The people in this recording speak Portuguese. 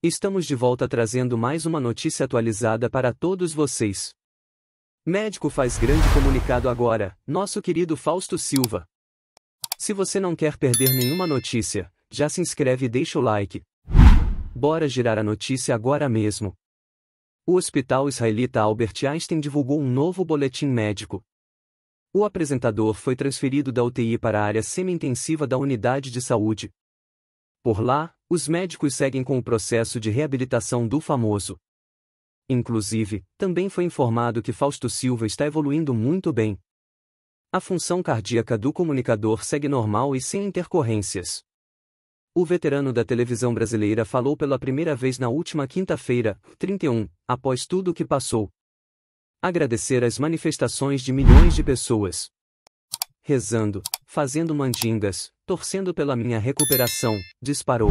Estamos de volta trazendo mais uma notícia atualizada para todos vocês. Médico faz grande comunicado agora, nosso querido Fausto Silva. Se você não quer perder nenhuma notícia, já se inscreve e deixa o like. Bora girar a notícia agora mesmo. O hospital israelita Albert Einstein divulgou um novo boletim médico. O apresentador foi transferido da UTI para a área semi-intensiva da unidade de saúde. Por lá, os médicos seguem com o processo de reabilitação do famoso. Inclusive, também foi informado que Fausto Silva está evoluindo muito bem. A função cardíaca do comunicador segue normal e sem intercorrências. O veterano da televisão brasileira falou pela primeira vez na última quinta-feira, 31, após tudo o que passou. Agradecer as manifestações de milhões de pessoas. Rezando, fazendo mandingas, torcendo pela minha recuperação, disparou.